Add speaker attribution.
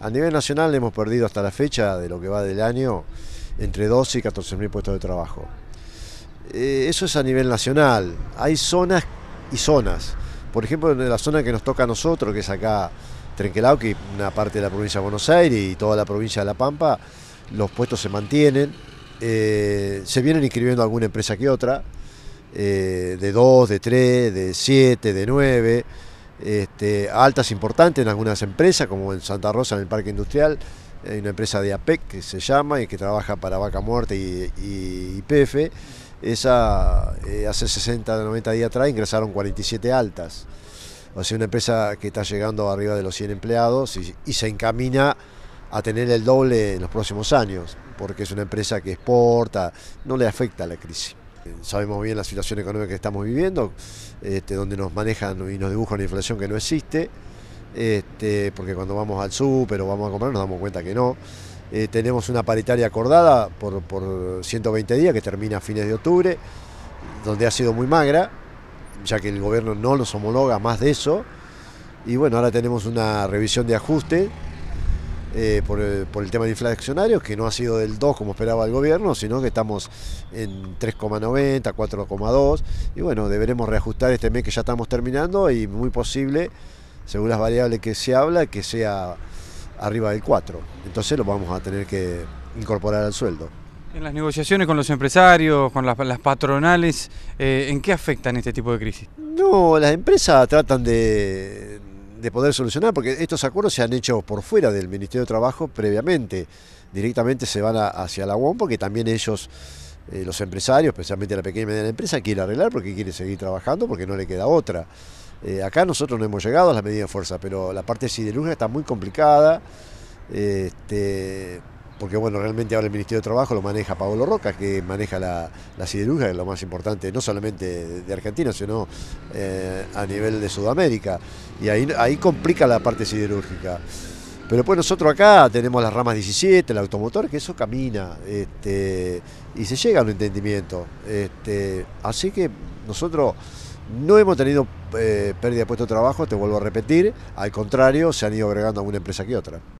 Speaker 1: A nivel nacional hemos perdido hasta la fecha de lo que va del año entre 12 y 14 mil puestos de trabajo. Eh, eso es a nivel nacional. Hay zonas y zonas. Por ejemplo, en la zona que nos toca a nosotros, que es acá Trenquelau, que es una parte de la provincia de Buenos Aires y toda la provincia de La Pampa, los puestos se mantienen. Eh, se vienen inscribiendo alguna empresa que otra, eh, de 2, de 3, de 7, de 9. Este, altas importantes en algunas empresas, como en Santa Rosa, en el Parque Industrial, hay una empresa de APEC que se llama y que trabaja para Vaca Muerte y IPF. Esa eh, hace 60, 90 días atrás ingresaron 47 altas. O sea, una empresa que está llegando arriba de los 100 empleados y, se encamina a tener el doble en los próximos años, porque es una empresa que exporta, no le afecta la crisis sabemos bien la situación económica que estamos viviendo, este, donde nos manejan y nos dibujan la inflación que no existe, este, porque cuando vamos al súper o vamos a comprar nos damos cuenta que no. Eh, tenemos una paritaria acordada por, por 120 días que termina a fines de octubre, donde ha sido muy magra, ya que el gobierno no nos homologa más de eso. Y bueno, ahora tenemos una revisión de ajuste eh, eh, por, el, tema de inflacionario, que no ha sido del 2 como esperaba el gobierno, sino que estamos en 3,90, 4,2, y bueno, deberemos reajustar este mes que ya estamos terminando y muy posible, según las variables que se habla, que sea arriba del 4. Entonces lo vamos a tener que incorporar al sueldo. En las negociaciones con los empresarios, con las, patronales, eh, ¿en qué afectan este tipo de crisis? No, las empresas tratan de, de poder solucionar, porque estos acuerdos se han hecho por fuera del Ministerio de Trabajo previamente, directamente se van hacia la UOM porque también ellos, eh, los empresarios, especialmente la pequeña y mediana empresa, quieren arreglar porque quiere seguir trabajando porque no le queda otra. Eh, acá nosotros no hemos llegado a la medida de fuerza, pero la parte siderúrgica está muy complicada. Este, porque bueno, realmente ahora el Ministerio de Trabajo lo maneja Pablo Roca, que maneja la, la siderurgia, que es lo más importante, no solamente de Argentina, sino eh, a nivel de Sudamérica. Y ahí, ahí complica la parte siderúrgica. Pero pues nosotros acá tenemos las ramas 17, el automotor, que eso camina este, y se llega a un entendimiento. Este. así que nosotros no hemos tenido eh, pérdida de puesto de trabajo, te vuelvo a repetir, al contrario, se han ido agregando a una empresa que otra.